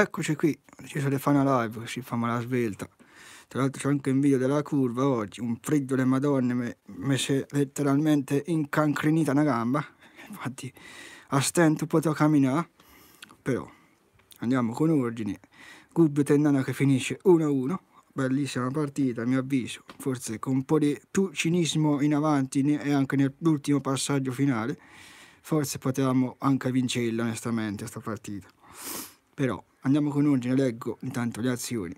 Eccoci qui, ho deciso di fare una Live, così fanno la svelta. Tra l'altro c'è anche un video della curva oggi, un freddo delle madonne, mi, mi si è letteralmente incancrenita una gamba, infatti a stento potevo camminare, però andiamo con ordine. Gubbio Tendana che finisce 1-1, bellissima partita a mio avviso, forse con un po' di più cinismo in avanti e anche nell'ultimo passaggio finale, forse potevamo anche vincerla onestamente questa partita però andiamo con ordine, leggo intanto le azioni.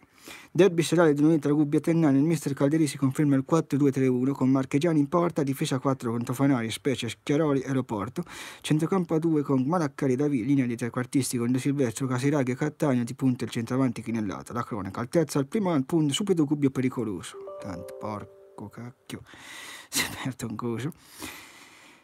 Derby serale di lunedì tra Gubbia e Tennano, il mister Calderi si conferma il 4-2-3-1 con Marchegiani in porta, difesa 4 contro Fanari, Specie, Schiaroli, Aeroporto, centrocampo a 2 con Malaccari, Davì, linea di trequartisti con De Silvestro, Casiraghi e Cattagna, di punta il centravanti Chinellata, la cronaca, altezza al primo al punto, subito Gubbio pericoloso, tanto porco cacchio, si è aperto un coso.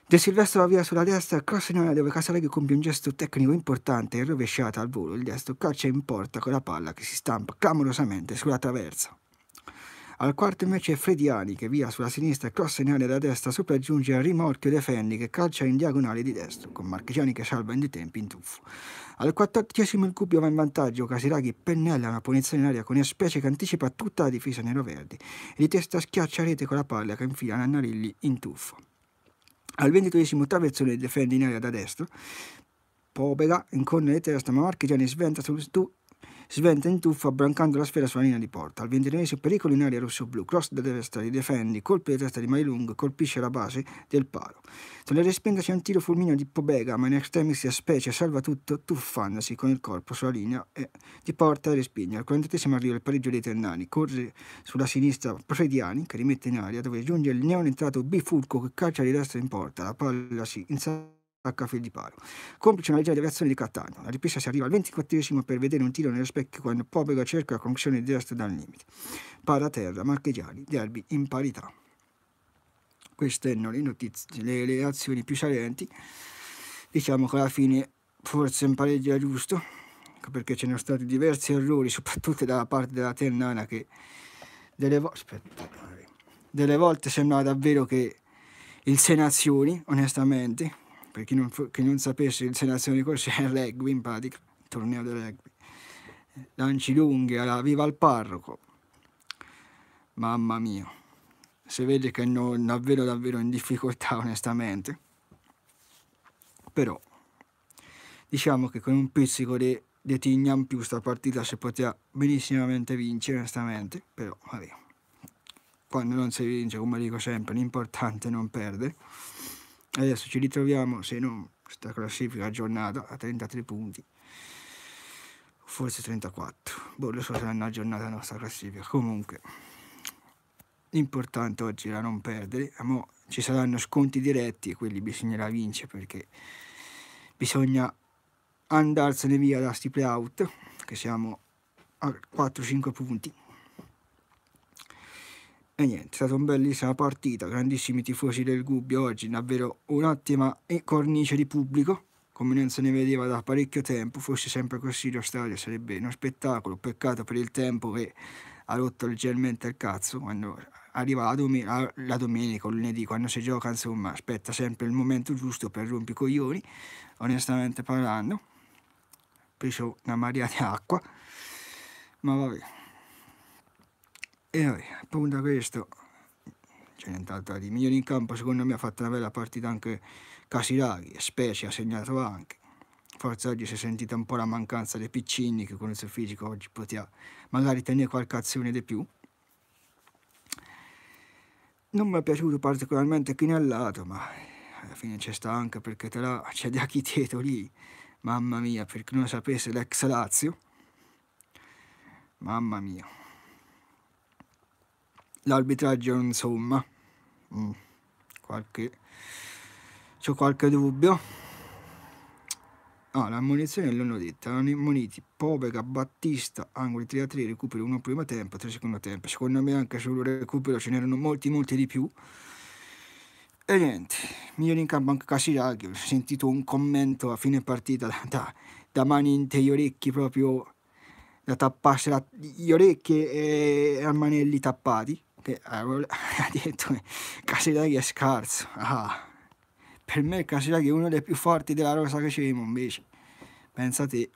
De Silvestro va via sulla destra, cross in area dove Casaleghi compie un gesto tecnico importante e rovesciata al volo. Il destro calcia in porta con la palla che si stampa clamorosamente sulla traversa. Al quarto invece è Frediani che via sulla sinistra, cross in area da destra, sopraggiunge al rimorchio De Fendi che calcia in diagonale di destra, con Marchigiani che salva in due tempi in tuffo. Al quattordicesimo il Cubbio va in vantaggio, Casiraghi pennella una punizione in aria con Especie che anticipa tutta la difesa nero-verdi e di testa schiaccia rete con la palla che infila Nannarilli in tuffo. Al ventiduesimo travezzone difende in aria da destra, Povera, incorna di testa, ma Marchigiani sventa su, sventa in tuffa abbrancando la sfera sulla linea di porta. Al ventinovesimo pericolo in aria rosso-blu, cross da destra di Defendi, colpi di testa di Mailung, colpisce la base del palo. Sulla respinta c'è un tiro fulmineo di Pobega, ma in extremis si specie salva tutto tuffandosi con il corpo sulla linea e eh, di porta e respinge. Al 43 arriva il pareggio dei Ternani, corre sulla sinistra Prediani che rimette in aria dove giunge il neon entrato Bifulco che calcia di destra in porta, la palla si insalva a Caffè di Filipparo. Complice una leggera deviazione di Cattaneo. La ripresa si arriva al 24 per vedere un tiro nello specchio quando Pobega cerca la conclusione di destra dal limite. Para terra, marchegiani, derby in parità. Queste erano le, notizie, le, le azioni più salienti. Diciamo che alla fine forse un pareggio era giusto, perché ce ne sono stati diversi errori, soprattutto dalla parte della Ternana, che delle, vo- aspetta, delle volte sembrava davvero che il Senazioni, onestamente, per chi non, chi non sapesse, il Senazione di Corsia è il rugby in pratica, il torneo del rugby. Lanci lunghi, alla viva il parroco. Mamma mia, si vede che non davvero davvero in difficoltà onestamente. Però diciamo che con un pizzico di, di tigna più sta partita si poteva benissimamente vincere onestamente, però vabbè. Quando non si vince, come dico sempre, l'importante è non perdere. Adesso ci ritroviamo, se non, questa classifica aggiornata a 33 punti, forse 34. Boh, lo so se hanno aggiornato la nostra classifica. Comunque, l'importante oggi era non perdere. Mo ci saranno sconti diretti e quelli bisognerà vincere perché bisogna andarsene via da sti playout, che siamo a 4-5 punti. E niente, è stata una bellissima partita, grandissimi tifosi del Gubbio oggi, davvero un'ottima cornice di pubblico, come non se ne vedeva da parecchio tempo, fosse sempre così lo stadio sarebbe uno spettacolo, peccato per il tempo che ha rotto leggermente il cazzo, quando arriva la, domenica, la domenica o lunedì, quando si gioca, insomma, aspetta sempre il momento giusto per i coglioni, onestamente parlando, preso una marea di acqua, ma vabbè. E eh, appunto questo, c'è nient'altro di migliore in campo, secondo me ha fatto una bella partita anche Casiraghi, Specie ha segnato anche. Forse oggi si è sentita un po' la mancanza dei piccini che con il suo fisico oggi poteva magari tenere qualche azione di più. Non mi è piaciuto particolarmente Chinellato, ma alla fine c'è sta anche perché te la c'è di Achiteto lì, mamma mia, per chi non sapesse l'ex Lazio, mamma mia l'arbitraggio insomma mm. qualche c'ho qualche dubbio ah, la munizione l'hanno detta erano immuniti Povega, Battista, angoli 3 a 3 recupero 1 primo tempo 3 secondo tempo secondo me anche sul recupero ce n'erano molti molti di più e niente, migliore in campo anche Casirà ho sentito un commento a fine partita da, da, da mani in te gli orecchi proprio da tapparsi gli orecchi e, e a manelli tappati te Arol ha detto Casilaghi è scarso. Ah, per me Casilaghi è uno dei più forti della rosa che c'è invece. Pensa te,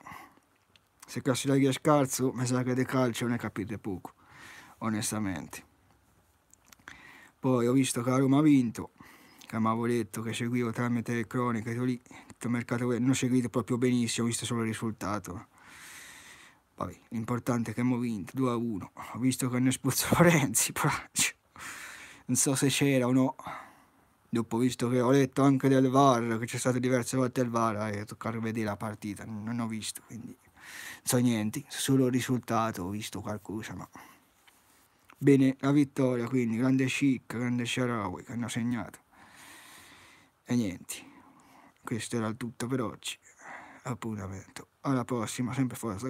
se Casilaghi è scarso, mi sa che di calcio ne capite poco, onestamente. Poi ho visto che la Roma ha vinto, che mi avevo detto che seguivo tramite le cronache, lì, il mercato non seguito proprio benissimo, ho visto solo il risultato. Poi, l'importante è che abbiamo vinto 2 a 1. Ho visto che hanno espulso Lorenzi, braccio. Non so se c'era o no. Dopo, visto che ho letto anche del VAR, che c'è stato diverse volte il VAR, e toccare vedere la partita, non ho visto, quindi non so niente, solo il risultato, ho visto qualcosa, ma... Bene, la vittoria, quindi, grande Chic, grande Sharawi, che hanno segnato. E niente, questo era tutto per oggi. Appuntamento, alla prossima, sempre forza.